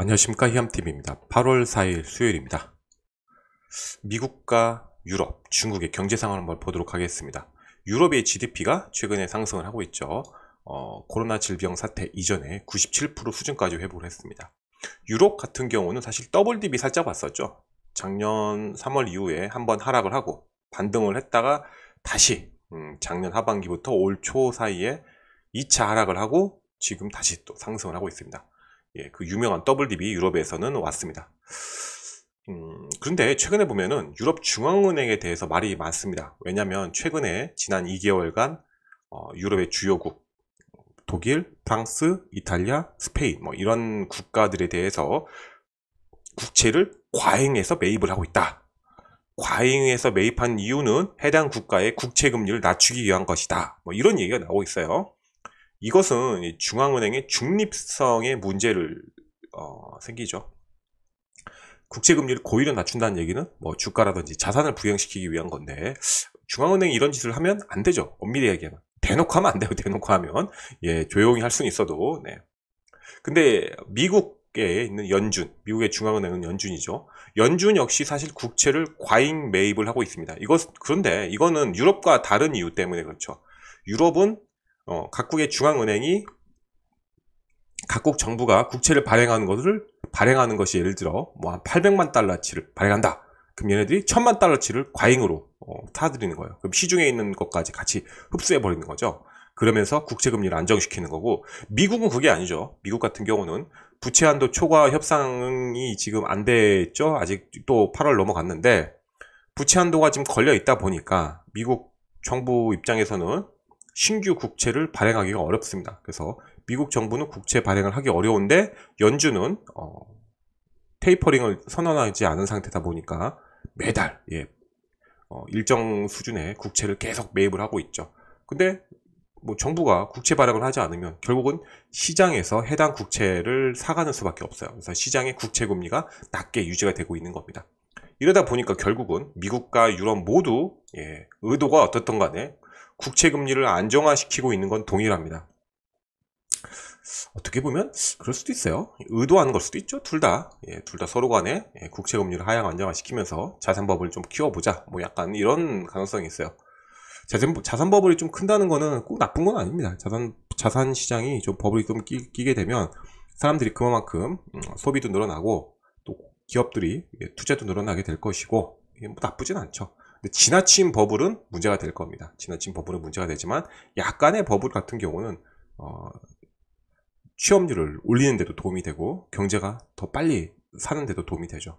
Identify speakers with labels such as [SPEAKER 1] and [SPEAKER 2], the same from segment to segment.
[SPEAKER 1] 안녕하십니까 희암팀입니다 8월 4일 수요일입니다. 미국과 유럽, 중국의 경제 상황을 한번 보도록 하겠습니다. 유럽의 GDP가 최근에 상승을 하고 있죠. 어, 코로나 질병 사태 이전에 97% 수준까지 회복을 했습니다. 유럽 같은 경우는 사실 더블 딥이 살짝 왔었죠. 작년 3월 이후에 한번 하락을 하고 반등을 했다가 다시 음, 작년 하반기부터 올 초 사이에 2차 하락을 하고 지금 다시 또 상승을 하고 있습니다. 예, 그 유명한 WDB 유럽에서는 왔습니다. 음, 그런데 최근에 보면은 유럽 중앙은행에 대해서 말이 많습니다. 왜냐하면 최근에 지난 2개월간 어, 유럽의 주요국 독일, 프랑스, 이탈리아, 스페인 뭐 이런 국가들에 대해서 국채를 과잉해서 매입을 하고 있다. 과잉해서 매입한 이유는 해당 국가의 국채 금리를 낮추기 위한 것이다. 뭐 이런 얘기가 나오고 있어요. 이것은 중앙은행의 중립성의 문제를 어, 생기죠. 국제금리를 고의로 낮춘다는 얘기는 뭐 주가라든지 자산을 부양시키기 위한 건데 중앙은행이 이런 짓을 하면 안 되죠. 엄밀히 얘기하면 대놓고 하면 안 돼요. 대놓고 하면 예 조용히 할 수는 있어도 네. 근데 미국에 있는 연준, 미국의 중앙은행은 연준이죠. 연준 역시 사실 국채를 과잉 매입을 하고 있습니다. 이것 그런데 이거는 유럽과 다른 이유 때문에 그렇죠. 유럽은 어, 각국의 중앙은행이 각국 정부가 국채를 발행하는 것을 발행하는 것이 예를 들어 뭐 한 800만 달러치를 발행한다. 그럼 얘네들이 1000만 달러치를 과잉으로 어, 타들이는 거예요. 그럼 시중에 있는 것까지 같이 흡수해 버리는 거죠. 그러면서 국채 금리를 안정시키는 거고 미국은 그게 아니죠. 미국 같은 경우는 부채 한도 초과 협상이 지금 안 됐죠. 아직 또 8월 넘어갔는데 부채 한도가 지금 걸려 있다 보니까 미국 정부 입장에서는 신규 국채를 발행하기가 어렵습니다. 그래서 미국 정부는 국채 발행을 하기 어려운데 연준은 어, 테이퍼링을 선언하지 않은 상태다 보니까 매달 예, 어, 일정 수준의 국채를 계속 매입을 하고 있죠. 근데 뭐 정부가 국채 발행을 하지 않으면 결국은 시장에서 해당 국채를 사가는 수밖에 없어요. 그래서 시장의 국채 금리가 낮게 유지가 되고 있는 겁니다. 이러다 보니까 결국은 미국과 유럽 모두 예, 의도가 어떻든 간에 국채 금리를 안정화시키고 있는 건 동일합니다. 어떻게 보면 그럴 수도 있어요. 의도하는 걸 수도 있죠. 둘 다, 예, 둘 다 서로 간에 예, 국채 금리를 하향 안정화시키면서 자산법을좀 키워보자. 뭐 약간 이런 가능성이 있어요. 자산, 자산 버블이 좀 큰다는 거는 꼭 나쁜 건 아닙니다. 자산, 자산 시장이 좀 버블이 좀 끼, 게 되면 사람들이 그만큼 음, 소비도 늘어나고 또 기업들이 예, 투자도 늘어나게 될 것이고 예, 뭐 나쁘진 않죠. 근데 지나친 버블은 문제가 될 겁니다. 지나친 버블은 문제가 되지만 약간의 버블 같은 경우는 어, 취업률을 올리는 데도 도움이 되고 경제가 더 빨리 사는 데도 도움이 되죠.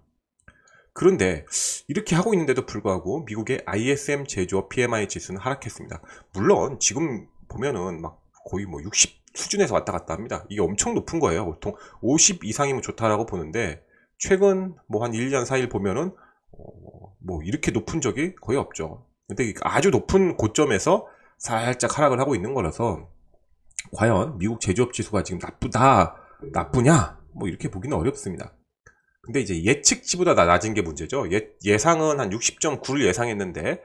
[SPEAKER 1] 그런데 이렇게 하고 있는데도 불구하고 미국의 ISM 제조업 PMI 지수는 하락했습니다. 물론 지금 보면은 막 거의 뭐 60 수준에서 왔다 갔다 합니다. 이게 엄청 높은 거예요. 보통 50 이상이면 좋다라고 보는데 최근 뭐 한 1년 4일 보면은 어, 뭐 이렇게 높은 적이 거의 없죠. 근데 아주 높은 고점에서 살짝 하락을 하고 있는 거라서 과연 미국 제조업 지수가 지금 나쁘다 나쁘냐 뭐 이렇게 보기는 어렵습니다. 근데 이제 예측치보다 낮은 게 문제죠. 예, 상은한 60.9를 예상했는데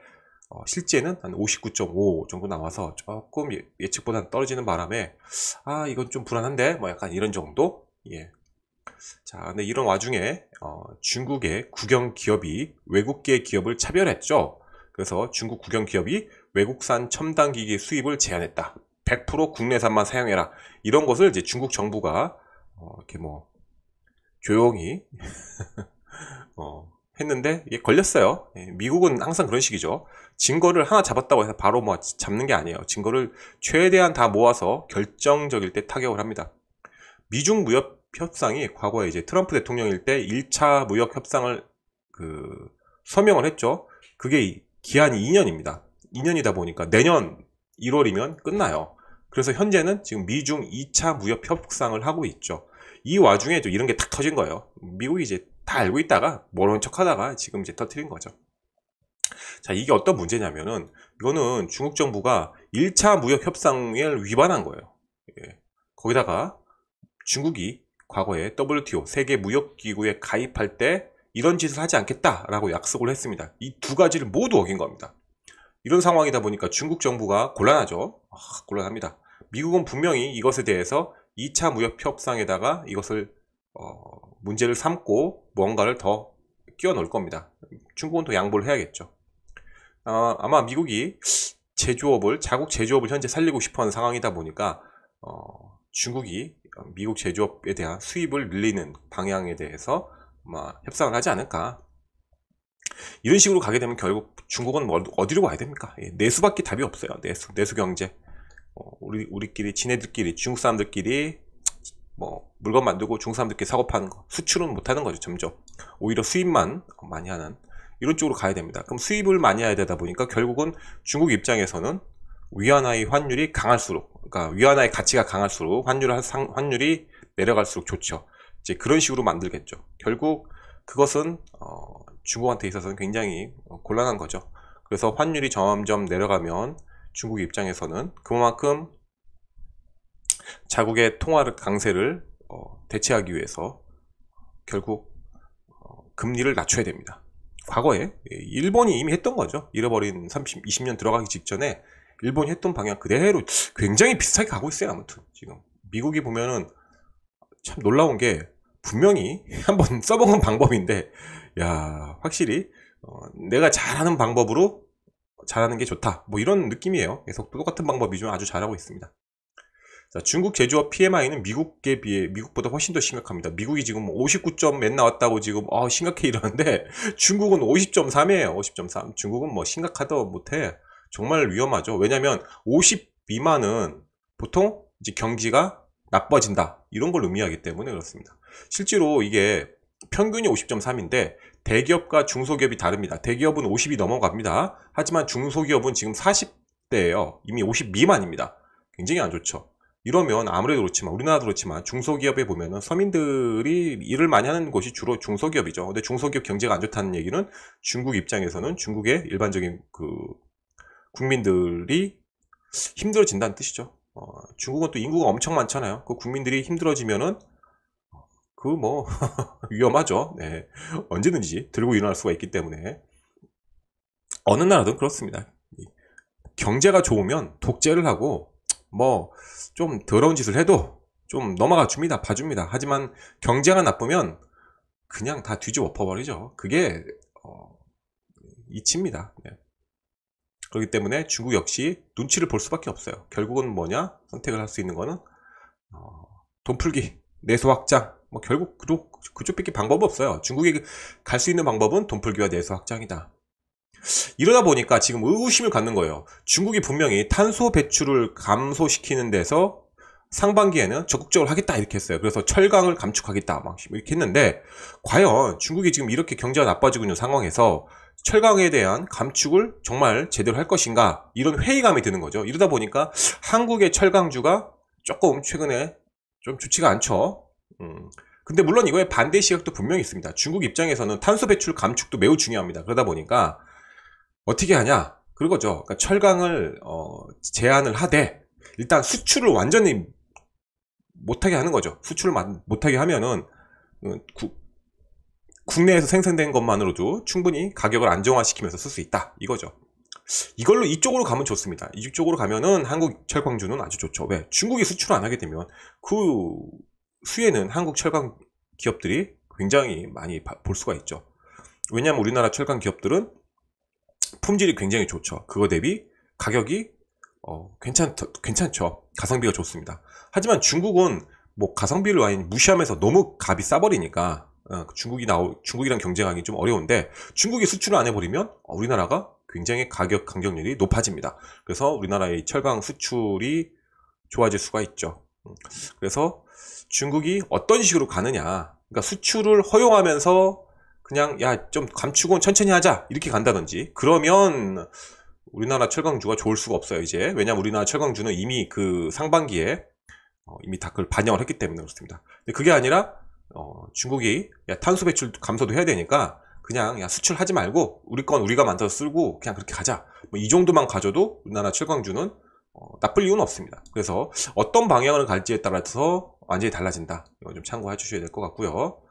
[SPEAKER 1] 어, 실제는 한 59.5 정도 나와서 조금 예, 측보다 는 떨어지는 바람에 아 이건 좀 불안한데 뭐 약간 이런 정도 예 자, 근데 이런 와중에 어, 중국의 국영 기업이 외국계 기업을 차별했죠. 그래서 중국 국영 기업이 외국산 첨단 기기 수입을 제한했다. 100% 국내산만 사용해라. 이런 것을 이제 중국 정부가 어, 이렇게 뭐 조용히 어, 했는데 이게 걸렸어요. 예, 미국은 항상 그런 식이죠. 증거를 하나 잡았다고 해서 바로 뭐 잡는 게 아니에요. 증거를 최대한 다 모아서 결정적일 때 타격을 합니다. 미중 무역 협상이 과거에 이제 트럼프 대통령일 때 1차 무역 협상을 그 서명을 했죠. 그게 기한이 2년입니다. 2년이다 보니까 내년 1월이면 끝나요. 그래서 현재는 지금 미중 2차 무역 협상을 하고 있죠. 이 와중에 또 이런 게 탁 터진 거예요. 미국이 이제 다 알고 있다가 모르는 척 하다가 지금 이제 터트린 거죠. 자, 이게 어떤 문제냐면은 이거는 중국 정부가 1차 무역 협상을 위반한 거예요. 예. 거기다가 중국이 과거에 WTO 세계 무역기구에 가입할 때 이런 짓을 하지 않겠다라고 약속을 했습니다. 이 두 가지를 모두 어긴 겁니다. 이런 상황이다 보니까 중국 정부가 곤란하죠. 아, 곤란합니다. 미국은 분명히 이것에 대해서 2차 무역 협상에다가 이것을 어, 문제를 삼고 뭔가를 더 끼워 넣을 겁니다. 중국은 더 양보를 해야겠죠. 어, 아마 미국이 제조업을 자국 제조업을 현재 살리고 싶어하는 상황이다 보니까 어, 중국이 어, 미국 제조업에 대한 수입을 늘리는 방향에 대해서 막 협상을 하지 않을까. 이런 식으로 가게 되면 결국 중국은 뭐 어디로 가야 됩니까? 내수밖에 예, 답이 없어요. 내수, 내수 경제. 어, 우리, 우리끼리, 지네들끼리, 중국 사람들끼리 뭐 물건 만들고 중국 사람들끼리 사고 파는 거. 수출은 못하는 거죠, 점점. 오히려 수입만 많이 하는. 이런 쪽으로 가야 됩니다. 그럼 수입을 많이 해야 되다 보니까 결국은 중국 입장에서는 위안화의 환율이 강할수록 그러니까 위안화의 가치가 강할수록 환율 상, 환율이 내려갈수록 좋죠. 이제 그런 식으로 만들겠죠. 결국 그것은 어, 중국한테 있어서는 굉장히 어, 곤란한 거죠. 그래서 환율이 점점 내려가면 중국 입장에서는 그만큼 자국의 통화를 강세를 어, 대체하기 위해서 결국 어, 금리를 낮춰야 됩니다. 과거에 예, 일본이 이미 했던 거죠. 잃어버린 30, 20년 들어가기 직전에 일본이 했던 방향 그대로 굉장히 비슷하게 가고 있어요. 아무튼 지금 미국이 보면은 참 놀라운 게 분명히 한번 써먹은 방법인데 야 확실히 어, 내가 잘하는 방법으로 잘하는 게 좋다 뭐 이런 느낌이에요 계속 똑같은 방법이지만 아주 잘하고 있습니다 자, 중국 제조업 PMI는 미국에 비해 미국보다 훨씬 더 심각합니다 미국이 지금 59점 맨 나왔다고 지금 어, 심각해 이러는데 중국은 50.3이에요 50.3 중국은 뭐 심각하다 못해 정말 위험하죠. 왜냐하면 50 미만은 보통 이제 경기가 나빠진다 이런 걸 의미하기 때문에 그렇습니다. 실제로 이게 평균이 50.3인데 대기업과 중소기업이 다릅니다. 대기업은 50이 넘어갑니다. 하지만 중소기업은 지금 40대예요. 이미 50 미만입니다. 굉장히 안 좋죠. 이러면 아무래도 그렇지만 우리나라도 그렇지만 중소기업에 보면은 서민들이 일을 많이 하는 곳이 주로 중소기업이죠. 근데 중소기업 경제가 안 좋다는 얘기는 중국 입장에서는 중국의 일반적인 그 국민들이 힘들어진다는 뜻이죠. 어, 중국은 또 인구가 엄청 많잖아요. 그 국민들이 힘들어지면은 그 뭐 위험하죠. 네. 언제든지 들고 일어날 수가 있기 때문에 어느 나라든 그렇습니다. 경제가 좋으면 독재를 하고 뭐 좀 더러운 짓을 해도 좀 넘어가 줍니다. 봐줍니다. 하지만 경제가 나쁘면 그냥 다 뒤집어 엎어버리죠. 그게 어, 이치입니다. 네. 그렇기 때문에 중국 역시 눈치를 볼 수밖에 없어요. 결국은 뭐냐? 선택을 할 수 있는 거는 어, 돈 풀기, 내수 확장. 뭐 결국 그쪽 그쪽밖에 방법 없어요. 중국에 갈수 있는 방법은 돈 풀기와 내수 확장이다. 이러다 보니까 지금 의구심을 갖는 거예요. 중국이 분명히 탄소 배출을 감소시키는 데서 상반기에는 적극적으로 하겠다 이렇게 했어요. 그래서 철강을 감축하겠다 막 이렇게 했는데 과연 중국이 지금 이렇게 경제가 나빠지고 있는 상황에서 철강에 대한 감축을 정말 제대로 할 것인가 이런 회의감이 드는 거죠. 이러다 보니까 한국의 철강주가 조금 최근에 좀 좋지가 않죠. 음. 근데 물론 이거에 반대 시각도 분명히 있습니다. 중국 입장에서는 탄소 배출 감축도 매우 중요합니다. 그러다 보니까 어떻게 하냐 그거죠. 그러니까 철강을 어, 제한을 하되 일단 수출을 완전히 못하게 하는 거죠. 수출을 못하게 하면은 음, 구, 국내에서 생산된 것만으로도 충분히 가격을 안정화시키면서 쓸 수 있다 이거죠 이걸로 이쪽으로 가면 좋습니다 이쪽으로 가면은 한국 철광주는 아주 좋죠 왜? 중국이 수출 안 하게 되면 그 수혜는 한국 철강 기업들이 굉장히 많이 볼 수가 있죠 왜냐하면 우리나라 철강 기업들은 품질이 굉장히 좋죠 그거 대비 가격이 어, 괜찮, 괜찮죠 가성비가 좋습니다 하지만 중국은 뭐 가성비를 와인 무시하면서 너무 값이 싸버리니까 어, 그 중국이 나오, 중국이랑 경쟁하기 좀 어려운데 중국이 수출을 안 해버리면 어, 우리나라가 굉장히 가격 강경률이 높아집니다. 그래서 우리나라의 철강 수출이 좋아질 수가 있죠. 음, 그래서 중국이 어떤 식으로 가느냐. 그러니까 수출을 허용하면서 그냥 야좀감축은 천천히 하자 이렇게 간다든지 그러면 우리나라 철강주가 좋을 수가 없어요 이제 왜냐면 우리나라 철강주는 이미 그 상반기에 어, 이미 다 그걸 반영을 했기 때문에 그렇습니다. 근데 그게 아니라 어, 중국이 야, 탄소 배출 감소도 해야 되니까 그냥 야, 수출하지 말고 우리 건 우리가 만들어서 쓰고 그냥 그렇게 가자. 뭐이 정도만 가져도 우리나라 철강주는 어, 나쁠 이유는 없습니다. 그래서 어떤 방향을 갈지에 따라서 완전히 달라진다. 이거 좀 참고해 주셔야 될 것 같고요.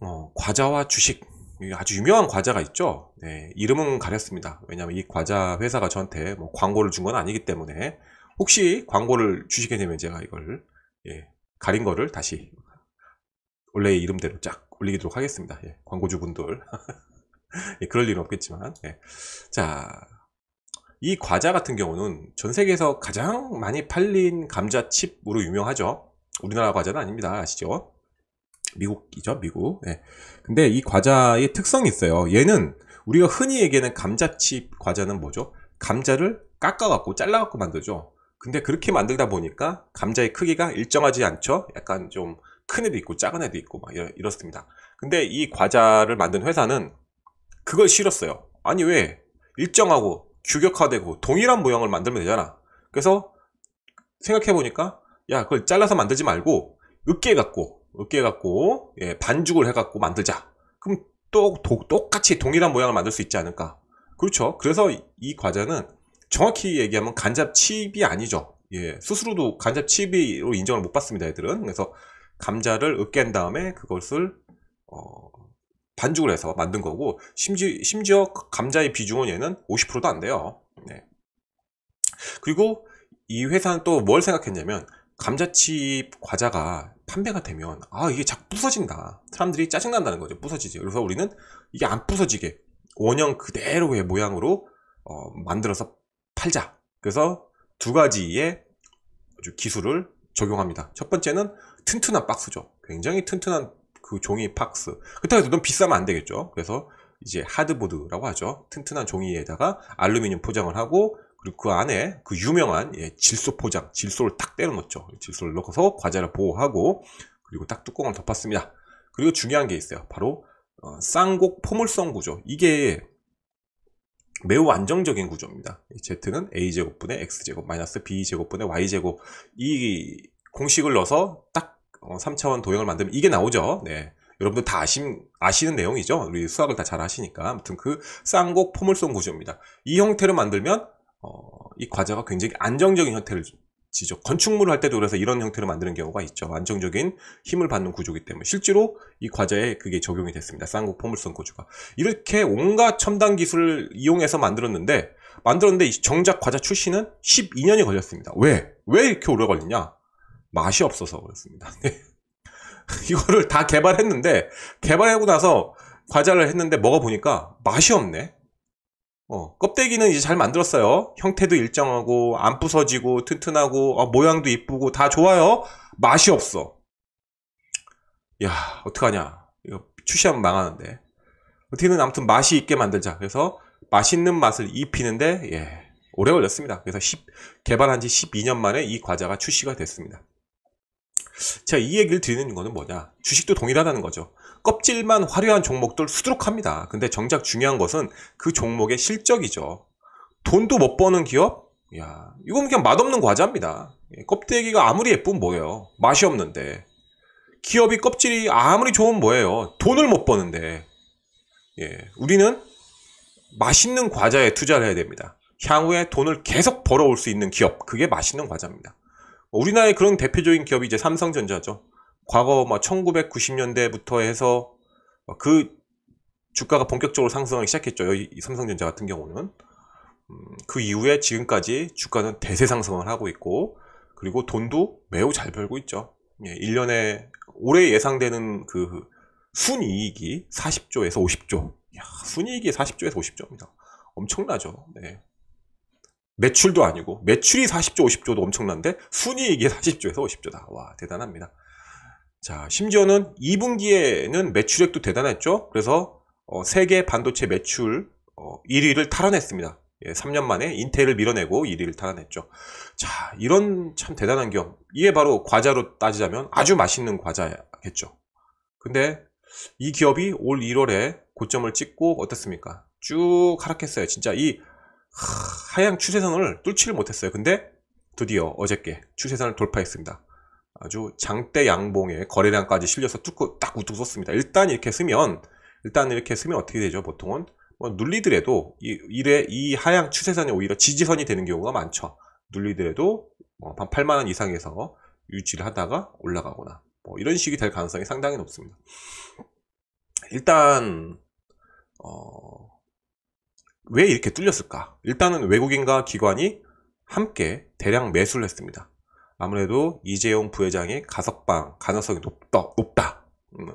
[SPEAKER 1] 어, 과자와 주식. 아주 유명한 과자가 있죠. 네, 이름은 가렸습니다. 왜냐하면 이 과자 회사가 저한테 뭐 광고를 준 건 아니기 때문에 혹시 광고를 주시게 되면 제가 이걸 예, 가린 거를 다시 원래 이름대로 쫙 올리도록 하겠습니다. 예, 광고주분들. 예, 그럴 일은 없겠지만. 예. 자, 이 과자 같은 경우는 전 세계에서 가장 많이 팔린 감자칩으로 유명하죠. 우리나라 과자는 아닙니다. 아시죠? 미국이죠, 미국. 예. 근데 이 과자의 특성이 있어요. 얘는 우리가 흔히 얘기하는 감자칩 과자는 뭐죠? 감자를 깎아갖고 잘라갖고 만들죠. 근데 그렇게 만들다 보니까 감자의 크기가 일정하지 않죠? 약간 좀큰 애도 있고 작은 애도 있고 막 이렇, 습니다 근데 이 과자를 만든 회사는 그걸 싫었어요. 아니 왜 일정하고 규격화되고 동일한 모양을 만들면 되잖아. 그래서 생각해보니까 야 그걸 잘라서 만들지 말고 으깨 갖고 으깨 갖고 예, 반죽을 해 갖고 만들자. 그럼 또 도, 똑같이 동일한 모양을 만들 수 있지 않을까? 그렇죠. 그래서 이, 이 과자는 정확히 얘기하면 간잡칩이 아니죠. 예, 스스로도 간잡칩으로 인정을 못 받습니다, 애들은. 그래서 감자를 으깬 다음에 그것을 어, 반죽을 해서 만든 거고 심지, 심지어 그 감자의 비중은 얘는 50%도 안 돼요 네. 그리고 이 회사는 또 뭘 생각했냐면 감자칩 과자가 판매가 되면 아 이게 자꾸 부서진다 사람들이 짜증난다는 거죠 부서지지 그래서 우리는 이게 안 부서지게 원형 그대로의 모양으로 어, 만들어서 팔자 그래서 두 가지의 기술을 적용합니다 첫 번째는 튼튼한 박스죠. 굉장히 튼튼한 그 종이 박스. 그렇다고 해서 너 비싸면 안 되겠죠. 그래서 이제 하드보드라고 하죠. 튼튼한 종이에다가 알루미늄 포장을 하고 그리고 그 안에 그 유명한 예, 질소 포장, 질소를 딱 때려 넣죠. 질소를 넣어서 과자를 보호하고 그리고 딱 뚜껑을 덮었습니다. 그리고 중요한 게 있어요. 바로 어, 쌍곡 포물성 구조. 이게 매우 안정적인 구조입니다. Z는 A제곱분의 X제곱 마이너스 B제곱분의 Y제곱 이 공식을 넣어서 딱 3차원 어, 도형을 만들면 이게 나오죠. 네. 여러분들 다 아신, 아시는 내용이죠. 우리 수학을 다 잘 아시니까. 아무튼 그 쌍곡 포물선 구조입니다. 이 형태로 만들면 어, 이과자가 굉장히 안정적인 형태를 지죠. 건축물을 할 때도 그래서 이런 형태로 만드는 경우가 있죠. 안정적인 힘을 받는 구조기 때문에 실제로 이과자에 그게 적용이 됐습니다. 쌍곡 포물선 구조가. 이렇게 온갖 첨단 기술을 이용해서 만들었는데 만들었는데 정작 과자 출시는 12년이 걸렸습니다. 왜? 왜 이렇게 오래 걸리냐? 맛이 없어서 그렇습니다. 네. 이거를 다 개발했는데 개발하고 나서 과자를 했는데 먹어보니까 맛이 없네. 어, 껍데기는 이제 잘 만들었어요. 형태도 일정하고 안 부서지고 튼튼하고 어, 모양도 이쁘고 다 좋아요. 맛이 없어. 야 어떡하냐. 이거 출시하면 망하는데. 어떻게든 아무튼 맛이 있게 만들자. 그래서 맛있는 맛을 입히는데 예, 오래 걸렸습니다. 그래서 10, 개발한 지 12년 만에 이 과자가 출시가 됐습니다. 제가 이 얘기를 드리는 거는 뭐냐 주식도 동일하다는 거죠 껍질만 화려한 종목들 수두룩합니다 근데 정작 중요한 것은 그 종목의 실적이죠 돈도 못 버는 기업 야 이건 그냥 맛없는 과자입니다 예, 껍데기가 아무리 예쁜 뭐예요 맛이 없는데 기업이 껍질이 아무리 좋은 뭐예요 돈을 못 버는데 예 우리는 맛있는 과자에 투자를 해야 됩니다 향후에 돈을 계속 벌어올 수 있는 기업 그게 맛있는 과자입니다 우리나라의 그런 대표적인 기업이 이제 삼성전자죠. 과거 막 뭐 1990년대부터 해서 그 주가가 본격적으로 상승하기 시작했죠. 이 삼성전자 같은 경우는. 음, 그 이후에 지금까지 주가는 대세 상승을 하고 있고, 그리고 돈도 매우 잘 벌고 있죠. 예, 1년에 올해 예상되는 그 순이익이 40조에서 50조. 야, 순이익이 40조에서 50조입니다. 엄청나죠. 네. 매출도 아니고 매출이 40조 50조도 엄청난데 순이익이 40조에서 50조다 와 대단합니다 자 심지어는 2분기에는 매출액도 대단했죠 그래서 어, 세계 반도체 매출 어, 1위를 탈환했습니다 예, 3년 만에 인텔을 밀어내고 1위를 탈환했죠 자 이런 참 대단한 기업 이게 바로 과자로 따지자면 아주 맛있는 과자겠죠 근데 이 기업이 올 1월에 고점을 찍고 어땠습니까 쭉 하락했어요 진짜 이 하향 추세선을 뚫지를 못했어요. 근데 드디어 어저께 추세선을 돌파했습니다. 아주 장대 양봉에 거래량까지 실려서 뚫고 딱 우뚝 섰습니다. 일단 이렇게 쓰면 일단 이렇게 쓰면 어떻게 되죠? 보통은 뭐 눌리더라도 이, 이래 이 하향 추세선이 오히려 지지선이 되는 경우가 많죠. 눌리더라도 뭐한 8만 원 이상에서 유지를 하다가 올라가거나 뭐 이런 식이 될 가능성이 상당히 높습니다. 일단 어, 왜 이렇게 뚫렸을까? 일단은 외국인과 기관이 함께 대량 매수를 했습니다. 아무래도 이재용 부회장의 가석방 가능성이 높다. 높다. 음,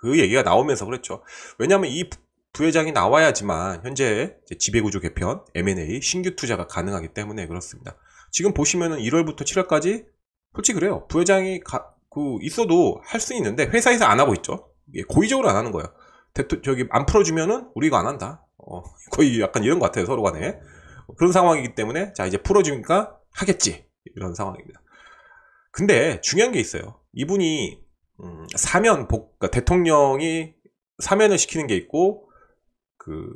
[SPEAKER 1] 그 얘기가 나오면서 그랬죠. 왜냐하면 이 부회장이 나와야지만 현재 지배구조 개편, M&A, 신규 투자가 가능하기 때문에 그렇습니다. 지금 보시면은 1월부터 7월까지 솔직히 그래요. 부회장이 가, 그 있어도 할 수 있는데 회사에서 안 하고 있죠. 고의적으로 안 하는 거예요. 대토, 저기 안 풀어주면은 우리 이거 안 한다. 어, 거의 약간 이런 것 같아요. 서로 간에. 그런 상황이기 때문에 자 이제 풀어주니까 하겠지. 이런 상황입니다. 근데 중요한 게 있어요. 이분이 음, 사면 복 그러니까 대통령이 사면을 시키는 게 있고 그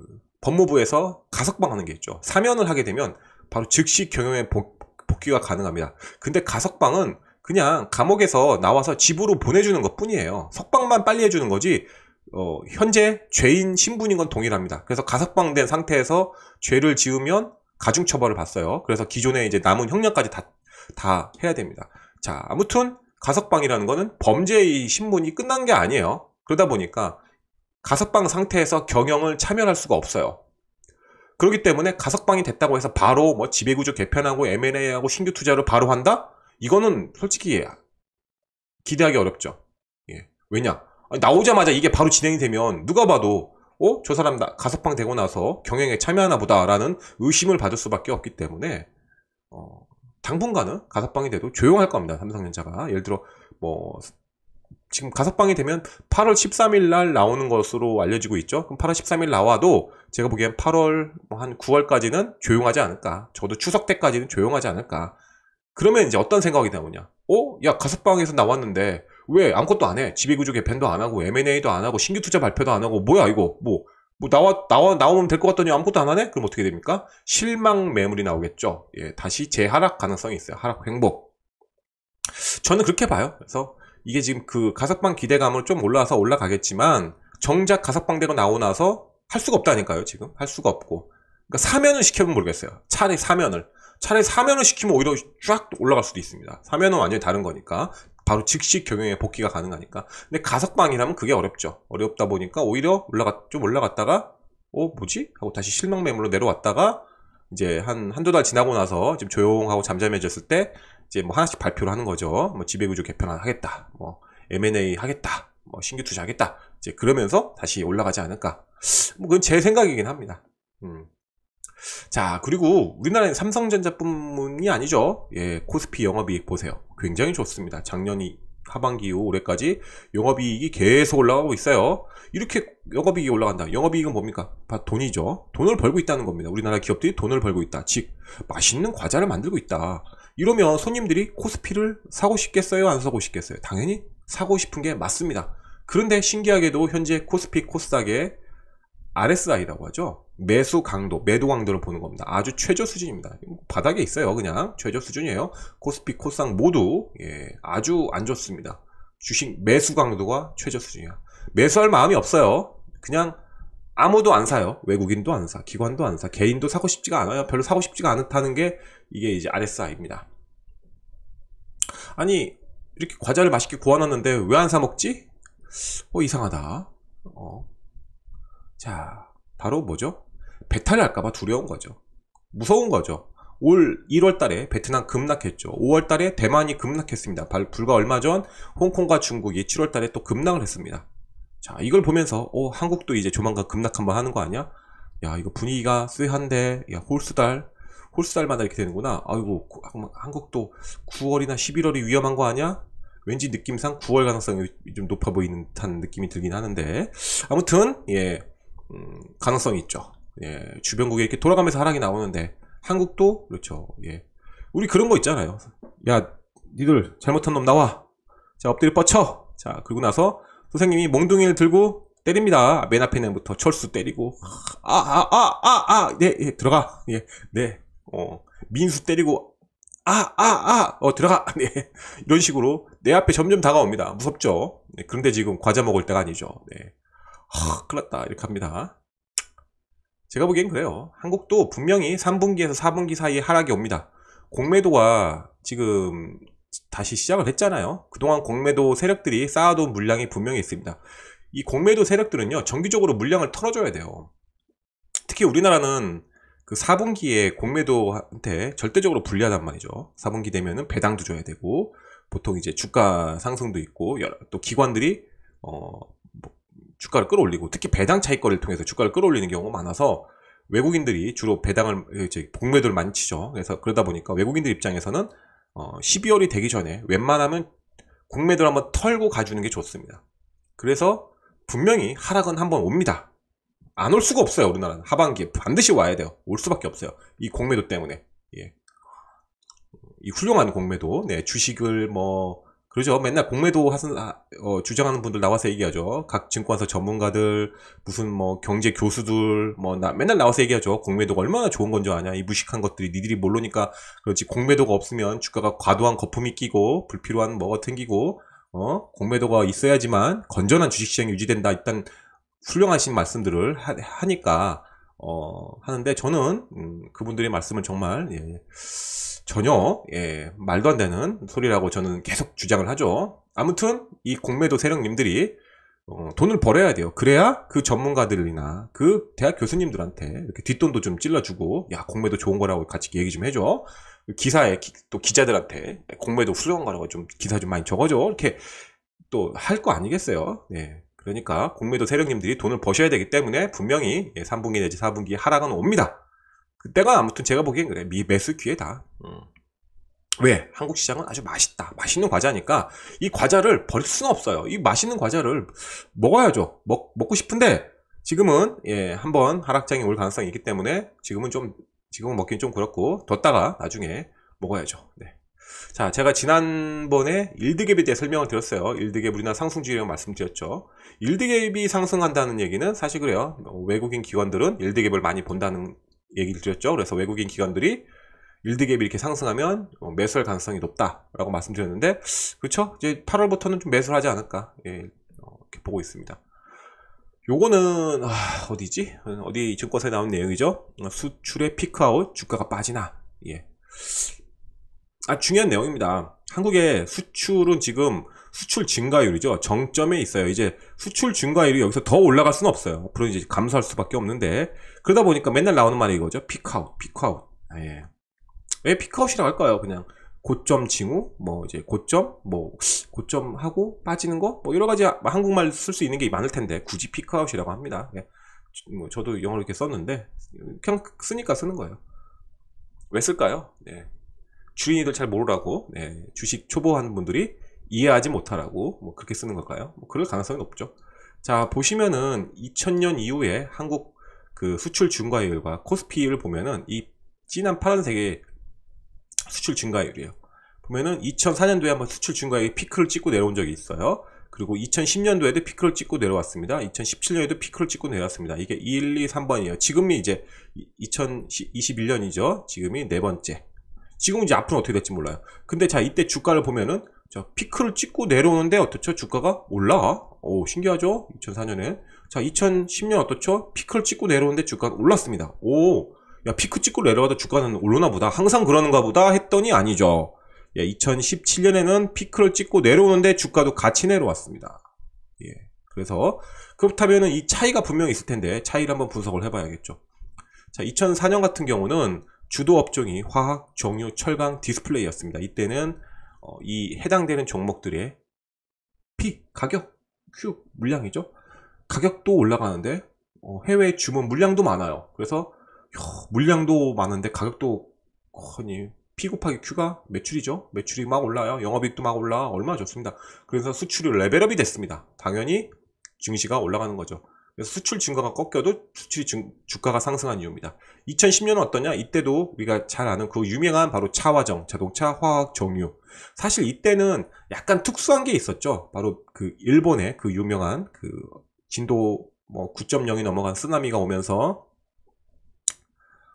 [SPEAKER 1] 법무부에서 가석방하는 게 있죠. 사면을 하게 되면 바로 즉시 경영에 복, 귀가 가능합니다. 근데 가석방은 그냥 감옥에서 나와서 집으로 보내주는 것 뿐이에요. 석방만 빨리 해주는 거지 어, 현재 죄인 신분인 건 동일합니다. 그래서 가석방된 상태에서 죄를 지으면 가중 처벌을 받어요. 그래서 기존에 이제 남은 형량까지 다, 다 해야 됩니다. 자, 아무튼 가석방이라는 거는 범죄의 신분이 끝난 게 아니에요. 그러다 보니까 가석방 상태에서 경영을 참여할 수가 없어요. 그렇기 때문에 가석방이 됐다고 해서 바로 뭐 지배구조 개편하고 M&A하고 신규 투자를 바로 한다? 이거는 솔직히 기대하기 어렵죠. 예. 왜냐? 나오자마자 이게 바로 진행이 되면 누가 봐도 어? 저 사람 나, 가석방 되고 나서 경영에 참여하나 보다라는 의심을 받을 수밖에 없기 때문에 어, 당분간은 가석방이 돼도 조용할 겁니다. 삼성전자가 예를 들어 뭐 지금 가석방이 되면 8월 13일 날 나오는 것으로 알려지고 있죠. 그럼 8월 13일 나와도 제가 보기엔 8월 뭐 한 9월까지는 조용하지 않을까. 저도 추석 때까지는 조용하지 않을까. 그러면 이제 어떤 생각이 나오냐? 어? 야 가석방에서 나왔는데 왜 아무것도 안 해? 지배구조 개편도 안 하고 M&A도 안 하고 신규 투자 발표도 안 하고 뭐야 이거 뭐, 뭐 나와 나와 나오면 될 것 같더니 아무것도 안 하네? 그럼 어떻게 됩니까? 실망 매물이 나오겠죠. 예, 다시 재하락 가능성이 있어요. 하락 횡보. 저는 그렇게 봐요. 그래서 이게 지금 그 가석방 기대감을 좀올라서 올라가겠지만 정작 가석방대로나오 나서 할 수가 없다니까요. 지금 할 수가 없고. 그러니까 사면을 시켜보면 모르겠어요. 차라리 사면을. 차라리 사면을 시키면 오히려 쫙 올라갈 수도 있습니다. 사면은 완전히 다른 거니까 바로 즉시 경영에 복귀가 가능하니까. 근데 가석방이라면 그게 어렵죠. 어렵다 보니까 오히려 올라가 좀 올라갔다가 어 뭐지 하고 다시 실망 매물로 내려왔다가 이제 한 한두 달 지나고 나서 좀 조용하고 잠잠해졌을 때 이제 뭐 하나씩 발표를 하는 거죠. 뭐 지배구조 개편하겠다, 뭐 M&A 하겠다, 뭐 신규 투자하겠다. 이제 그러면서 다시 올라가지 않을까. 뭐 그건 제 생각이긴 합니다. 음. 자, 그리고 우리나라는 삼성전자뿐이 아니죠. 예, 코스피 영업이익 보세요. 굉장히 좋습니다. 작년이 하반기 이후 올해까지 영업이익이 계속 올라가고 있어요. 이렇게 영업이익이 올라간다. 영업이익은 뭡니까? 다 돈이죠. 돈을 벌고 있다는 겁니다. 우리나라 기업들이 돈을 벌고 있다. 즉, 맛있는 과자를 만들고 있다. 이러면 손님들이 코스피를 사고 싶겠어요? 안 사고 싶겠어요? 당연히 사고 싶은 게 맞습니다. 그런데 신기하게도 현재 코스피 코스닥에 RSI라고 하죠. 매수 강도, 매도 강도를 보는 겁니다. 아주 최저 수준입니다. 뭐 바닥에 있어요. 그냥 최저 수준이에요. 코스피, 코상 모두 예, 아주 안 좋습니다. 주식 매수 강도가 최저 수준이야. 매수할 마음이 없어요. 그냥 아무도 안 사요. 외국인도 안 사, 기관도 안 사, 개인도 사고 싶지가 않아요. 별로 사고 싶지가 않다는 게 이게 이제 RSI입니다. 아니 이렇게 과자를 맛있게 구워놨는데 왜 안 사 먹지? 어 이상하다. 어, 자, 바로 뭐죠? 배탈 날까봐 두려운 거죠. 무서운 거죠. 올 1월 달에 베트남 급락했죠. 5월 달에 대만이 급락했습니다. 불과 얼마 전 홍콩과 중국이 7월 달에 또 급락을 했습니다. 자, 이걸 보면서 어, 한국도 이제 조만간 급락 한번 하는 거 아니야? 야, 이거 분위기가 쎄한데. 야, 홀수달. 홀수달마다 이렇게 되는구나. 아이고, 한국도 9월이나 11월이 위험한 거 아니야? 왠지 느낌상 9월 가능성이 좀 높아 보이는 듯한 느낌이 들긴 하는데 아무튼 예 음, 가능성이 있죠. 예, 주변국에 이렇게 돌아가면서 하락이 나오는데 한국도 그렇죠. 예. 우리 그런 거 있잖아요. 야, 니들 잘못한 놈 나와. 자, 엎드려 뻗쳐. 자, 그리고 나서 선생님이 몽둥이를 들고 때립니다. 맨 앞에 있는 부터 철수 때리고 아, 아, 아, 아, 아. 네, 예, 들어가. 예. 네. 어, 민수 때리고 아, 아, 아. 어, 들어가. 네. 이런 식으로 내 앞에 점점 다가옵니다. 무섭죠? 네, 그런데 지금 과자 먹을 때가 아니죠. 네. 허, 큰일 났다 이렇게 합니다 제가 보기엔 그래요 한국도 분명히 3분기에서 4분기 사이에 하락이 옵니다 공매도가 지금 다시 시작을 했잖아요 그동안 공매도 세력들이 쌓아둔 물량이 분명히 있습니다 이 공매도 세력들은요 정기적으로 물량을 털어줘야 돼요 특히 우리나라는 그 4분기에 공매도한테 절대적으로 불리하단 말이죠 4분기 되면은 배당도 줘야 되고 보통 이제 주가 상승도 있고 또 기관들이 어, 주가를 끌어올리고 특히 배당 차익거래를 통해서 주가를 끌어올리는 경우가 많아서 외국인들이 주로 배당을 어, 이제 공매도를 많이 치죠. 그래서 그러다 보니까 외국인들 입장에서는 어, 12월이 되기 전에 웬만하면 공매도를 한번 털고 가주는 게 좋습니다. 그래서 분명히 하락은 한번 옵니다. 안 올 수가 없어요. 우리나라는 하반기에 반드시 와야 돼요. 올 수밖에 없어요. 이 공매도 때문에 예. 이 훌륭한 공매도, 네, 주식을 뭐 그러죠. 맨날 공매도 하신, 아, 어, 주장하는 분들 나와서 얘기하죠. 각 증권사 전문가들, 무슨 뭐 경제 교수들, 뭐 나, 맨날 나와서 얘기하죠. 공매도가 얼마나 좋은 건지 아냐. 이 무식한 것들이 니들이 모르니까 그렇지. 공매도가 없으면 주가가 과도한 거품이 끼고 불필요한 뭐가 튕기고 어, 공매도가 있어야지만 건전한 주식시장이 유지된다. 일단 훌륭하신 말씀들을 하, 니까 어, 하는데 저는 음, 그분들의 말씀은 정말 예, 전혀 예, 말도 안 되는 소리라고 저는 계속 주장을 하죠. 아무튼 이 공매도 세력님들이 어, 돈을 벌어야 돼요. 그래야 그 전문가들이나 그 대학 교수님들한테 이렇게 뒷돈도 좀 찔러주고 야 공매도 좋은 거라고 같이 얘기 좀 해줘. 기사에 기, 또 기자들한테 공매도 훌륭한 거라고 좀 기사 좀 많이 적어줘. 이렇게 또 할 거 아니겠어요. 예, 그러니까 공매도 세력님들이 돈을 버셔야 되기 때문에 분명히 3분기 예, 내지 4분기 하락은 옵니다. 그때가 아무튼 제가 보기엔 그래 미 매수 기회다. 음. 왜? 한국 시장은 아주 맛있다. 맛있는 과자니까 이 과자를 버릴 수는 없어요. 이 맛있는 과자를 먹어야죠. 먹, 먹고 싶은데 지금은 예, 한번 하락장이 올 가능성이 있기 때문에 지금은 좀 지금은 먹긴 좀 그렇고 뒀다가 나중에 먹어야죠. 네. 자, 제가 지난번에 일드갭에 대해 설명을 드렸어요. 일드갭 우리나라 상승주의라고 말씀드렸죠. 일드갭이 상승한다는 얘기는 사실 그래요. 외국인 기관들은 일드갭을 많이 본다는 얘기를 드렸죠. 그래서 외국인 기관들이 일드갭이 이렇게 상승하면 매수할 가능성이 높다라고 말씀드렸는데, 그렇죠? 이제 8월부터는 좀 매수를 하지 않을까 예, 이렇게 보고 있습니다. 요거는 아, 어디지? 어디 증권사에 나온 내용이죠? 수출의 피크아웃 주가가 빠지나? 예. 아, 중요한 내용입니다. 한국의 수출은 지금 수출 증가율이죠. 정점에 있어요. 이제 수출 증가율이 여기서 더 올라갈 수는 없어요. 앞으로 이제 감소할 수밖에 없는데 그러다 보니까 맨날 나오는 말이 이거죠. 피크아웃, 피크아웃. 아, 예. 왜 피크아웃이라고 할까요? 그냥 고점 징후, 뭐 이제 고점, 뭐 고점하고 빠지는 거, 뭐 여러 가지 한국말 쓸 수 있는 게 많을 텐데 굳이 피크아웃이라고 합니다. 예. 뭐 저도 영어로 이렇게 썼는데 그냥 쓰니까 쓰는 거예요. 왜 쓸까요? 네. 주인이도 잘 모르라고 네, 주식 초보하는 분들이 이해하지 못하라고 뭐 그렇게 쓰는 걸까요? 뭐 그럴 가능성이 높죠. 자 보시면은 2000년 이후에 한국 그 수출 증가율과 코스피를 보면은 이 진한 파란색의 수출 증가율이에요. 보면은 2004년도에 한번 수출 증가율이 피크를 찍고 내려온 적이 있어요. 그리고 2010년도에도 피크를 찍고 내려왔습니다. 2017년에도 피크를 찍고 내려왔습니다. 이게 1, 2, 3번이에요. 지금이 이제 2021년이죠. 지금이 네 번째. 지금 이제 앞으로 어떻게 될지 몰라요. 근데 자 이때 주가를 보면은 자 피크를 찍고 내려오는데 어떻죠? 주가가 올라. 오 신기하죠? 2004년에 자 2010년 어떻죠? 피크를 찍고 내려오는데 주가가 올랐습니다. 오 야 피크 찍고 내려와도 주가는 올라나 보다. 항상 그러는가 보다 했더니 아니죠. 예, 2017년에는 피크를 찍고 내려오는데 주가도 같이 내려왔습니다. 예. 그래서 그렇다면은 이 차이가 분명히 있을 텐데 차이를 한번 분석을 해봐야겠죠. 자, 2004년 같은 경우는 주도 업종이 화학, 정유, 철강, 디스플레이였습니다. 이때는 어, 이 해당되는 종목들의 P 가격, Q 물량이죠. 가격도 올라가는데 어, 해외 주문 물량도 많아요. 그래서 요, 물량도 많은데 가격도 아니 P 곱하기 Q가 매출이죠. 매출이 막 올라요. 영업이익도 막 올라. 얼마나 좋습니다. 그래서 수출이 레벨업이 됐습니다. 당연히 증시가 올라가는 거죠. 수출 증가가 꺾여도 수출 증, 주가가 상승한 이유입니다. 2010년은 어떠냐? 이때도 우리가 잘 아는 그 유명한 바로 차화정, 자동차 화학 정유. 사실 이때는 약간 특수한 게 있었죠. 바로 그 일본의 그 유명한 그 진도 뭐 9.0이 넘어간 쓰나미가 오면서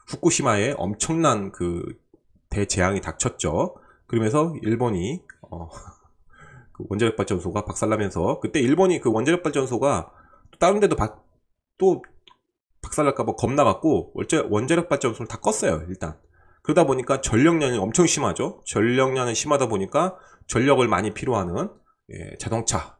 [SPEAKER 1] 후쿠시마에 엄청난 그 대재앙이 닥쳤죠. 그러면서 일본이 어, 그 원자력 발전소가 박살나면서 그때 일본이 그 원자력 발전소가 다른 데도 박, 또 박살날까봐 겁나 갖고 원재, 원자력 발전소를 다 껐어요 일단 그러다 보니까 전력량이 엄청 심하죠 전력량이 심하다 보니까 전력을 많이 필요하는 예, 자동차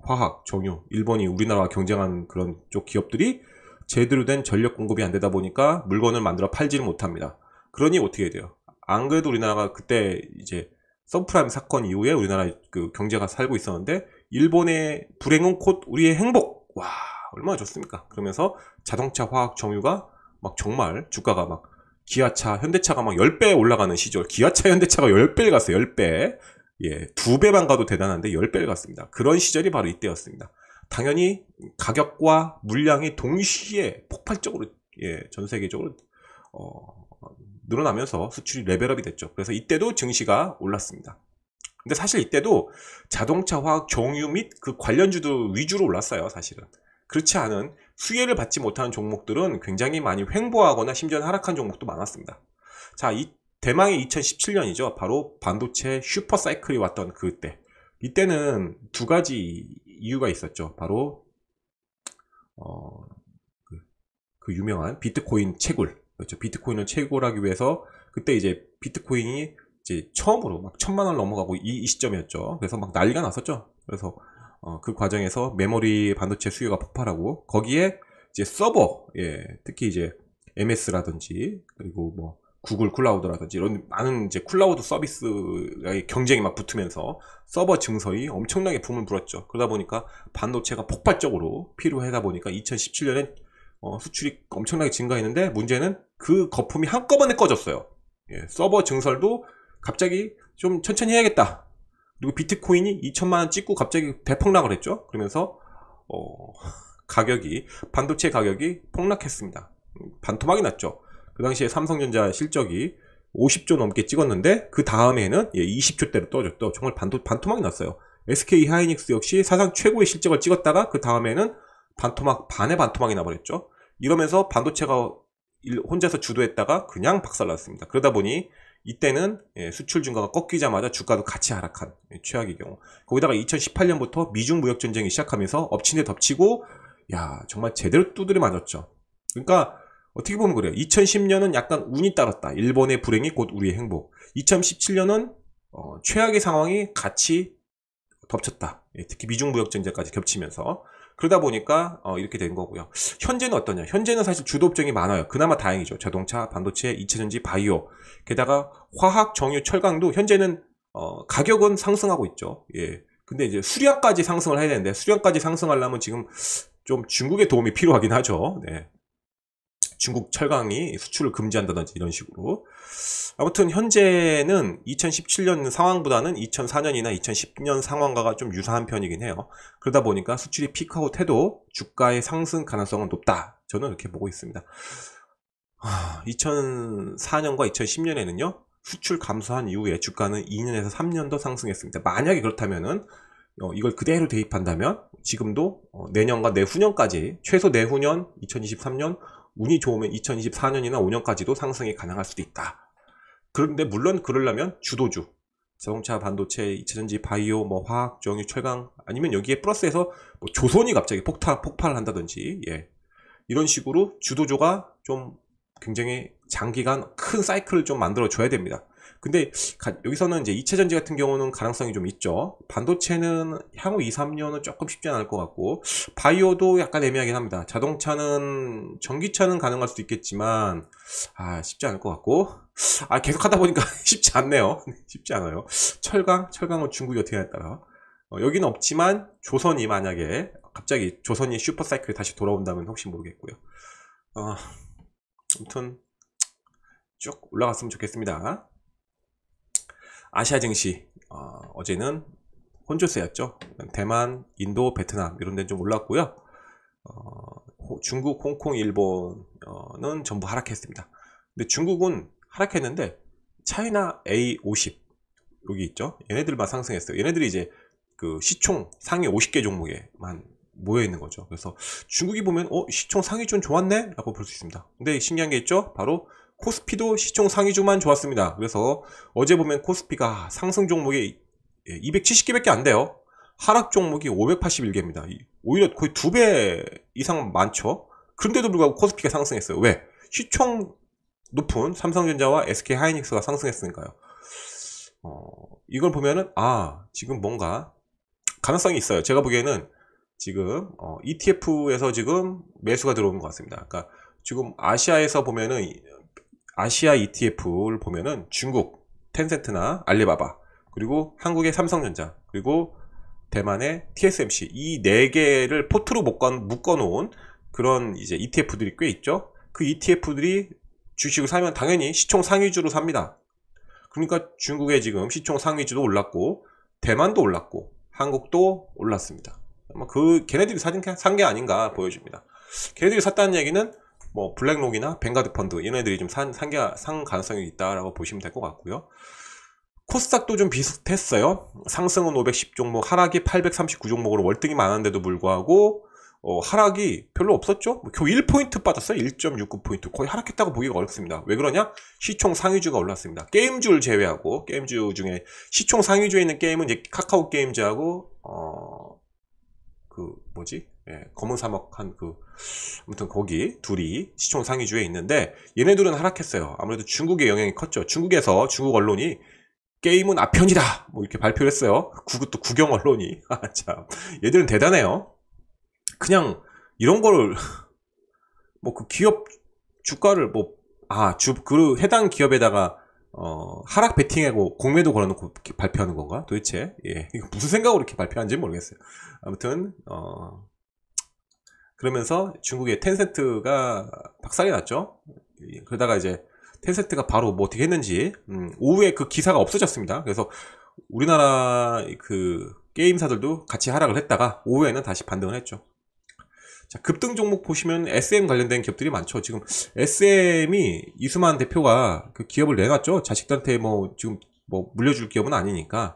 [SPEAKER 1] 화학 정유 일본이 우리나라와 경쟁하는 그런 쪽 기업들이 제대로 된 전력 공급이 안 되다 보니까 물건을 만들어 팔지를 못합니다 그러니 어떻게 돼요 안 그래도 우리나라가 그때 이제 서프라임 사건 이후에 우리나라 그 경제가 살고 있었는데 일본의 불행은 곧 우리의 행복 와 얼마나 좋습니까 그러면서 자동차 화학 정유가 막 정말 주가가 막 기아차 현대차가 막 10배 올라가는 시절 기아차 현대차가 10배를 갔어요 10배 예, 두 배만 가도 대단한데 10배를 갔습니다 그런 시절이 바로 이때였습니다 당연히 가격과 물량이 동시에 폭발적으로 예, 전 세계적으로 어, 늘어나면서 수출이 레벨업이 됐죠 그래서 이때도 증시가 올랐습니다 근데 사실 이때도 자동차 화학 종유및 그 관련주도 위주로 올랐어요, 사실은. 그렇지 않은 수혜를 받지 못하는 종목들은 굉장히 많이 횡보하거나 심지어 하락한 종목도 많았습니다. 자, 이 대망의 2017년이죠. 바로 반도체 슈퍼 사이클이 왔던 그때. 이때는 두 가지 이유가 있었죠. 바로 어, 그, 그 유명한 비트코인 채굴. 그렇죠. 비트코인을 채굴하기 위해서 그때 이제 비트코인이 이제 처음으로 막 천만 원 넘어가고 이, 이, 시점이었죠. 그래서 막 난리가 났었죠. 그래서 어, 그 과정에서 메모리 반도체 수요가 폭발하고 거기에 이제 서버, 예, 특히 이제 MS라든지 그리고 뭐 구글 클라우드라든지 이런 많은 이제 클라우드 서비스의 경쟁이 막 붙으면서 서버 증설이 엄청나게 붐을 불었죠. 그러다 보니까 반도체가 폭발적으로 필요하다 보니까 2017년엔 어, 수출이 엄청나게 증가했는데 문제는 그 거품이 한꺼번에 꺼졌어요. 예, 서버 증설도 갑자기 좀 천천히 해야겠다. 그리고 비트코인이 2천만 원 찍고 갑자기 대폭락을 했죠. 그러면서 어, 가격이 반도체 가격이 폭락했습니다. 반토막이 났죠. 그 당시에 삼성전자 실적이 50조 넘게 찍었는데 그 다음에는 20조대로 예, 떨어졌죠. 정말 반도, 반토막이 났어요. SK 하이닉스 역시 사상 최고의 실적을 찍었다가 그 다음에는 반토막 반의 반토막이 나버렸죠. 이러면서 반도체가 혼자서 주도했다가 그냥 박살났습니다. 그러다 보니 이때는 예, 수출 증가가 꺾이자마자 주가도 같이 하락한 예, 최악의 경우. 거기다가 2018년부터 미중 무역 전쟁이 시작하면서 엎친데 덮치고 야 정말 제대로 두드려 맞았죠. 그러니까 어떻게 보면 그래요. 2010년은 약간 운이 따랐다. 일본의 불행이 곧 우리의 행복. 2017년은 어, 최악의 상황이 같이 덮쳤다. 예, 특히 미중 무역 전쟁까지 겹치면서 그러다 보니까 어, 이렇게 된 거고요. 현재는 어떠냐? 현재는 사실 주도 업종이 많아요. 그나마 다행이죠. 자동차, 반도체, 이체전지, 바이오. 게다가 화학, 정유, 철강도 현재는 어, 가격은 상승하고 있죠. 예. 근데 이제 수량까지 상승을 해야 되는데 수량까지 상승하려면 지금 좀 중국의 도움이 필요하긴 하죠. 네. 중국 철강이 수출을 금지한다든지 이런 식으로 아무튼 현재는 2017년 상황보다는 2004년이나 2010년 상황과 가좀 유사한 편이긴 해요 그러다 보니까 수출이 피크아웃 해도 주가의 상승 가능성은 높다 저는 이렇게 보고 있습니다 2004년과 아, 2010년에는요 수출 감소한 이후에 주가는 2년에서 3년 더 상승했습니다 만약에 그렇다면은 어, 이걸 그대로 대입한다면 지금도 어, 내년과 내후년까지 최소 내후년 2023년 운이 좋으면 2024년이나 5년까지도 상승이 가능할 수도 있다. 그런데 물론 그러려면 주도주, 자동차, 반도체, 이차전지, 바이오, 뭐 화학, 정유, 철강 아니면 여기에 플러스해서 뭐 조선이 갑자기 폭타, 폭발을 한다든지 예. 이런 식으로 주도주가 좀 굉장히 장기간 큰 사이클을 좀 만들어 줘야 됩니다. 근데 가, 여기서는 이제 2차 전지 같은 경우는 가능성이 좀 있죠. 반도체는 향후 2, 3년은 조금 쉽지 않을 것 같고 바이오도 약간 애매하긴 합니다. 자동차는 전기차는 가능할 수도 있겠지만 아 쉽지 않을 것 같고 아 계속 하다 보니까 쉽지 않네요. 네, 쉽지 않아요. 철강 철강은 중국이 어떻게 할에 따라 어, 여기는 없지만 조선이 만약에 갑자기 조선이 슈퍼사이클에 다시 돌아온다면 혹시 모르겠고요. 어, 아무튼 쭉 올라갔으면 좋겠습니다. 아시아 증시 어, 제는 혼조세였죠. 대만, 인도, 베트남 이런 데는 좀 올랐고요. 어, 중국, 홍콩, 일본은 전부 하락했습니다. 근데 중국은 하락했는데 차이나 A50 여기 있죠. 얘네들만 상승했어요. 얘네들이 이제 그 시총 상위 50개 종목에만 모여 있는 거죠. 그래서 중국이 보면 어 시총 상위 좀 좋았네라고 볼 수 있습니다. 근데 신기한 게 있죠. 바로 코스피도 시총 상위주만 좋았습니다. 그래서 어제 보면 코스피가 상승 종목이 270개밖에 예, 안 돼요. 하락 종목이 581개입니다. 오히려 거의 두 배 이상 많죠. 그런데도 불구하고 코스피가 상승했어요. 왜? 시총 높은 삼성전자와 SK 하이닉스가 상승했으니까요. 어, 이걸 보면은 아 지금 뭔가 가능성이 있어요. 제가 보기에는 지금 어, ETF에서 지금 매수가 들어온것 같습니다. 그러니까 지금 아시아에서 보면은 아시아 ETF를 보면은 중국, 텐센트나 알리바바, 그리고 한국의 삼성전자, 그리고 대만의 TSMC 이 네 개를 포트로 묶어 놓은 그런 이제 ETF들이 꽤 있죠. 그 ETF들이 주식을 사면 당연히 시총 상위주로 삽니다. 그러니까 중국의 지금 시총 상위주도 올랐고 대만도 올랐고 한국도 올랐습니다. 아마 그 걔네들이 사진 산게 아닌가 보여집니다. 걔네들이 샀다는 얘기는 뭐 블랙록이나 뱅가드 펀드 얘네들이 좀 산, 상상 가능성이 있다라고 보시면 될 것 같고요. 코스닥도 좀 비슷했어요. 상승은 510 종목, 하락이 839 종목으로 월등히 많은데도 불구하고 어, 하락이 별로 없었죠. 뭐, 1포인트 빠졌어요. 1.69포인트. 거의 하락했다고 보기가 어렵습니다. 왜 그러냐? 시총 상위주가 올랐습니다. 게임주를 제외하고, 게임주 중에, 시총 상위주에 있는 게임은 이제 카카오 게임즈하고, 어, 그, 뭐지? 예, 검은 사막한 그 아무튼 거기 둘이 시총 상위주에 있는데 얘네들은 하락했어요. 아무래도 중국의 영향이 컸죠. 중국에서 중국 언론이 게임은 아편이다 뭐 이렇게 발표를 했어요. 그것도 국영 언론이 아, 참 얘들은 대단해요. 그냥 이런 거를 뭐 그 기업 주가를 뭐아주 그 해당 기업에다가 어, 하락 베팅하고 공매도 걸어놓고 발표하는 건가? 도대체 예, 이거 무슨 생각으로 이렇게 발표한지 모르겠어요. 아무튼 어, 그러면서 중국의 텐센트가 박살이 났죠. 그러다가 이제 텐센트가 바로 뭐 어떻게 했는지 음, 오후에 그 기사가 없어졌습니다. 그래서 우리나라 그 게임사들도 같이 하락을 했다가 오후에는 다시 반등을 했죠. 자, 급등 종목 보시면 SM 관련된 기업들이 많죠. 지금 SM이 이수만 대표가 그 기업을 내놨죠. 자식들한테 뭐 지금 뭐 물려줄 기업은 아니니까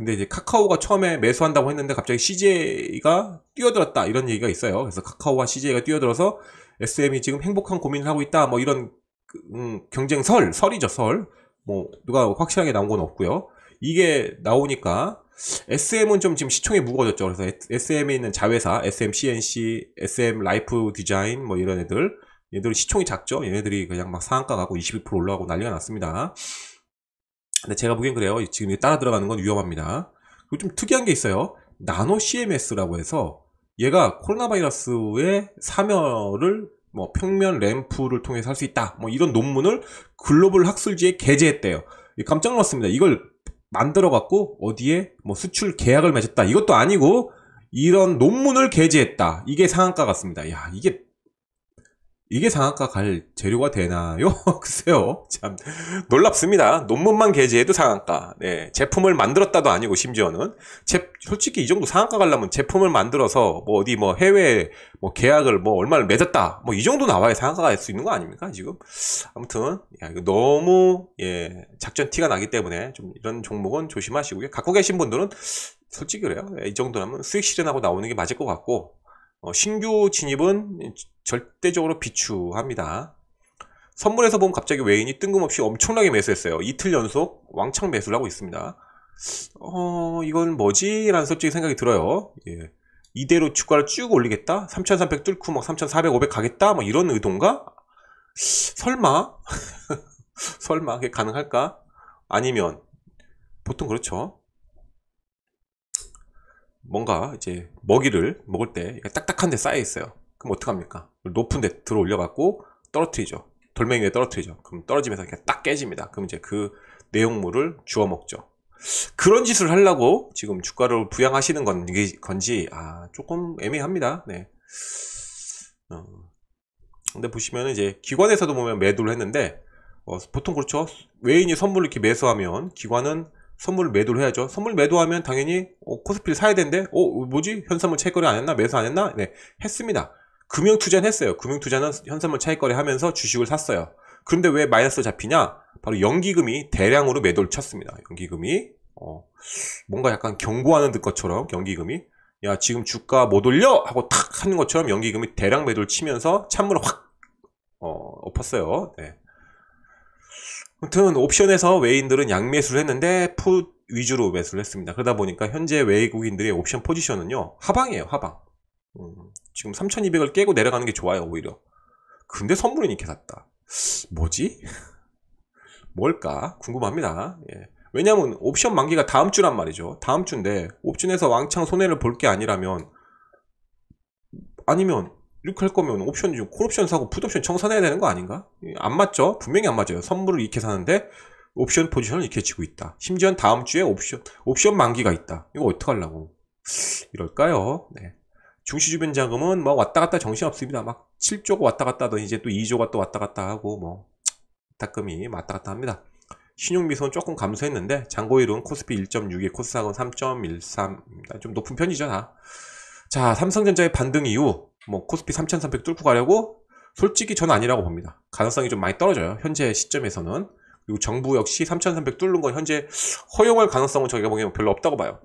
[SPEAKER 1] 근데 이제 카카오가 처음에 매수한다고 했는데 갑자기 CJ가 뛰어들었다 이런 얘기가 있어요. 그래서 카카오와 CJ가 뛰어들어서 SM이 지금 행복한 고민을 하고 있다. 뭐 이런 그, 음, 경쟁설 설이죠 설. 뭐 누가 확실하게 나온 건 없고요. 이게 나오니까 SM은 좀 지금 시총이 무거워졌죠. 그래서 SM에 있는 자회사, SM CNC, SM 라이프 디자인 뭐 이런 애들, 얘들 시총이 작죠. 얘네들이 그냥 막 상한가 가고 22% 올라가고 난리가 났습니다. 근데 제가 보기엔 그래요. 지금 따라 들어가는 건 위험합니다. 그리고 좀 특이한 게 있어요. 나노 CMS라고 해서 얘가 코로나 바이러스의 사멸을 뭐 평면 램프를 통해서 할 수 있다. 뭐 이런 논문을 글로벌 학술지에 게재했대요. 깜짝 놀랐습니다. 이걸 만들어 갖고 어디에 뭐 수출 계약을 맺었다. 이것도 아니고 이런 논문을 게재했다. 이게 상한가 같습니다. 야, 이게 이게 상한가 갈 재료가 되나요? 글쎄요. 참 놀랍습니다. 논문만 게재해도 상한가. 네, 제품을 만들었다도 아니고 심지어는 제, 솔직히 이 정도 상한가 가려면 제품을 만들어서 뭐 어디 뭐 해외 뭐 계약을 뭐 얼마를 맺었다. 뭐 이 정도 나와야 상한가가 할수 있는 거 아닙니까? 지금 아무튼 야, 이거 너무 예, 작전 티가 나기 때문에 좀 이런 종목은 조심하시고요. 갖고 계신 분들은 솔직히 그래요. 네, 이 정도라면 수익 실현하고 나오는 게 맞을 것 같고 어, 신규 진입은 절대적으로 비추합니다. 선물에서 본 갑자기 외인이 뜬금없이 엄청나게 매수했어요. 이틀 연속 왕창 매수를 하고 있습니다. 어, 이건 뭐지? 라는 솔직히 생각이 들어요. 예. 이대로 주가를 쭉 올리겠다? 3,300 뚫고 막 3,400, 500 가겠다? 뭐 이런 의도인가? 설마? 설마? 그게 가능할까? 아니면, 보통 그렇죠. 뭔가 이제 먹이를 먹을 때 딱딱한 데 쌓여 있어요. 그럼 어떡합니까? 높은 데 들어 올려갖고 떨어뜨리죠. 돌멩이 위에 떨어뜨리죠. 그럼 떨어지면서 그냥 딱 깨집니다. 그럼 이제 그 내용물을 주워 먹죠. 그런 짓을 하려고 지금 주가를 부양하시는 건지, 건지 아, 조금 애매합니다. 네. 어, 근데 보시면 이제 기관에서도 보면 매도를 했는데 어, 보통 그렇죠. 외인이 선물을 이렇게 매수하면 기관은 선물 매도를 해야죠. 선물 매도하면 당연히 어, 코스피를 사야 되는데 어 뭐지 현상물 차익거래 안 했나 매수 안 했나 네 했습니다. 금융 투자는 했어요. 금융 투자는 현상물 차익거래 하면서 주식을 샀어요. 그런데 왜마이너스 잡히냐? 바로 연기금이 대량으로 매도를 쳤습니다. 연기금이 어, 뭔가 약간 경고하는 듯 것처럼 연기금이 야 지금 주가 못 올려 하고 탁 하는 것처럼 연기금이 대량 매도를 치면서 찬물을 확 어, 엎었어요. 네. 아무튼 옵션에서 외인들은 양매수를 했는데 풋 위주로 매수를 했습니다. 그러다 보니까 현재 외국인들의 옵션 포지션은요. 하방이에요. 하방. 음, 지금 3200을 깨고 내려가는 게 좋아요. 오히려. 근데 선물은 이렇게 샀다. 뭐지? 뭘까? 궁금합니다. 예. 왜냐면 옵션 만기가 다음 주란 말이죠. 다음 주인데 옵션에서 왕창 손해를 볼 게 아니라면 아니면 이렇게 할 거면 옵션 이금 콜옵션 사고 풋옵션 청산해야 되는 거 아닌가? 예, 안 맞죠? 분명히 안 맞아요. 선물을 이렇게 사는데 옵션 포지션을 이렇게 지고 있다. 심지어 다음 주에 옵션 옵션 만기가 있다. 이거 어떡하려고? 이럴까요? 네. 중시 주변 자금은 뭐 왔다 갔다 정신 없습니다. 막 7조가 왔다 갔다 하더니 이제 또 2조가 또 왔다 갔다 하고 뭐 탁금이 왔다 갔다 합니다. 신용미소는 조금 감소했는데 장고일은 코스피 1.6에 코스닥은 3 1 3 좀 높은 편이죠 다. 자 삼성전자의 반등 이후 뭐 코스피 3,300 뚫고 가려고 솔직히 저는 아니라고 봅니다. 가능성이 좀 많이 떨어져요. 현재 시점에서는. 그리고 정부 역시 3,300 뚫는 건 현재 허용할 가능성은 저희가 보기에는 별로 없다고 봐요.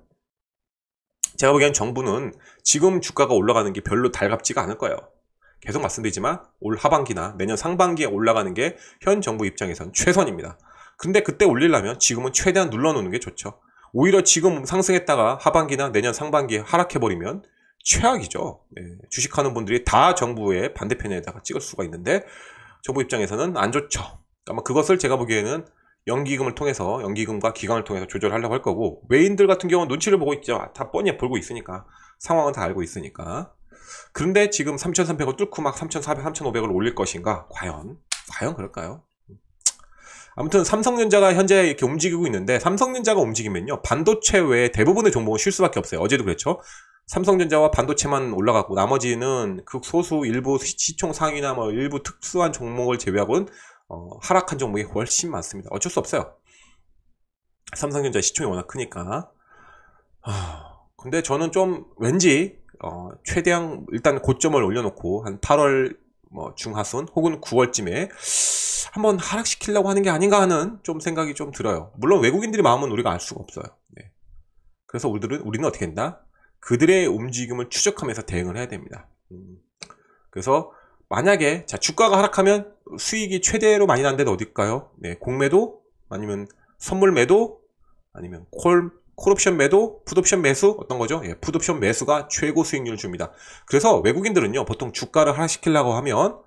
[SPEAKER 1] 제가 보기엔 정부는 지금 주가가 올라가는 게 별로 달갑지가 않을 거예요. 계속 말씀드리지만 올 하반기나 내년 상반기에 올라가는 게 현 정부 입장에선 최선입니다. 근데 그때 올리려면 지금은 최대한 눌러놓는 게 좋죠. 오히려 지금 상승했다가 하반기나 내년 상반기에 하락해버리면 최악이죠. 예, 주식하는 분들이 다 정부의 반대편에다가 찍을 수가 있는데 정부 입장에서는 안 좋죠. 아마 그것을 제가 보기에는 연기금을 통해서 연기금과 기관을 통해서 조절하려고 할 거고 외인들 같은 경우는 눈치를 보고 있죠. 다 뻔히 보고 있으니까 상황은 다 알고 있으니까. 그런데 지금 3,300을 뚫고 막 3,400, 3,500을 올릴 것인가? 과연 과연 그럴까요? 아무튼 삼성전자가 현재 이렇게 움직이고 있는데 삼성전자가 움직이면요 반도체 외에 대부분의 종목은 쉴 수밖에 없어요 어제도 그랬죠 삼성전자와 반도체만 올라갔고 나머지는 극소수 그 일부 시총 상위나 뭐 일부 특수한 종목을 제외하고는 어, 하락한 종목이 훨씬 많습니다. 어쩔 수 없어요. 삼성전자 시총이 워낙 크니까. 하... 근데 저는 좀 왠지 어, 최대한 일단 고점을 올려놓고 한 8월 뭐 중하순 혹은 9월쯤에 한번 하락시키려고 하는 게 아닌가 하는 좀 생각이 좀 들어요. 물론 외국인들이 마음은 우리가 알 수가 없어요. 네. 그래서 우리들은 우리는 어떻게 했나? 그들의 움직임을 추적하면서 대응을 해야 됩니다. 음. 그래서 만약에 자 주가가 하락하면 수익이 최대로 많이 난 데는 어딜까요? 네, 공매도 아니면 선물 매도 아니면 콜 콜옵션 매도, 푸드옵션 매수 어떤 거죠? 예, 드옵션 매수가 최고 수익률을 줍니다. 그래서 외국인들은요 보통 주가를 하락시키려고 하면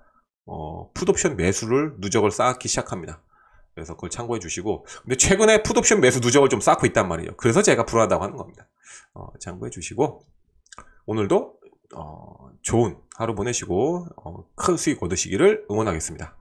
[SPEAKER 1] 어, 드옵션 매수를 누적을 쌓기 시작합니다. 그래서 그걸 참고해 주시고 근데 최근에 푸드옵션 매수 누적을 좀 쌓고 있단 말이에요 그래서 제가 불안하다고 하는 겁니다 어, 참고해 주시고 오늘도 어, 좋은 하루 보내시고 어, 큰 수익 얻으시기를 응원하겠습니다